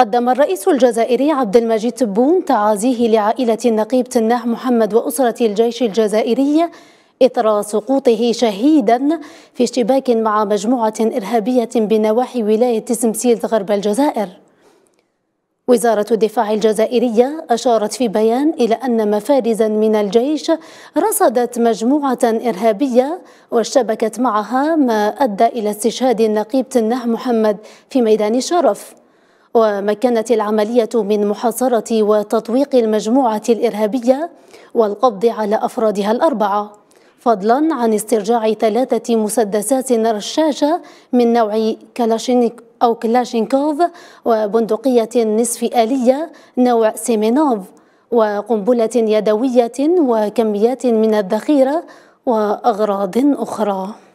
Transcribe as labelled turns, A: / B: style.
A: قدم الرئيس الجزائري عبد المجيد تبون تعازيه لعائلة النقيب تناه محمد وأسرة الجيش الجزائري إثر سقوطه شهيدا في اشتباك مع مجموعة إرهابية بنواحي ولاية سمسيلت غرب الجزائر وزارة الدفاع الجزائرية أشارت في بيان إلى أن مفارزا من الجيش رصدت مجموعة إرهابية واشتبكت معها ما أدى إلى استشهاد النقيب تنه محمد في ميدان الشرف ومكنت العملية من محاصرة وتطويق المجموعة الإرهابية والقبض على أفرادها الأربعة فضلا عن استرجاع ثلاثة مسدسات رشاشة من نوع كلاشينيك أو كلاشينكوف وبندقية نصف آلية نوع سيمينوف وقنبلة يدوية وكميات من الذخيرة وأغراض أخرى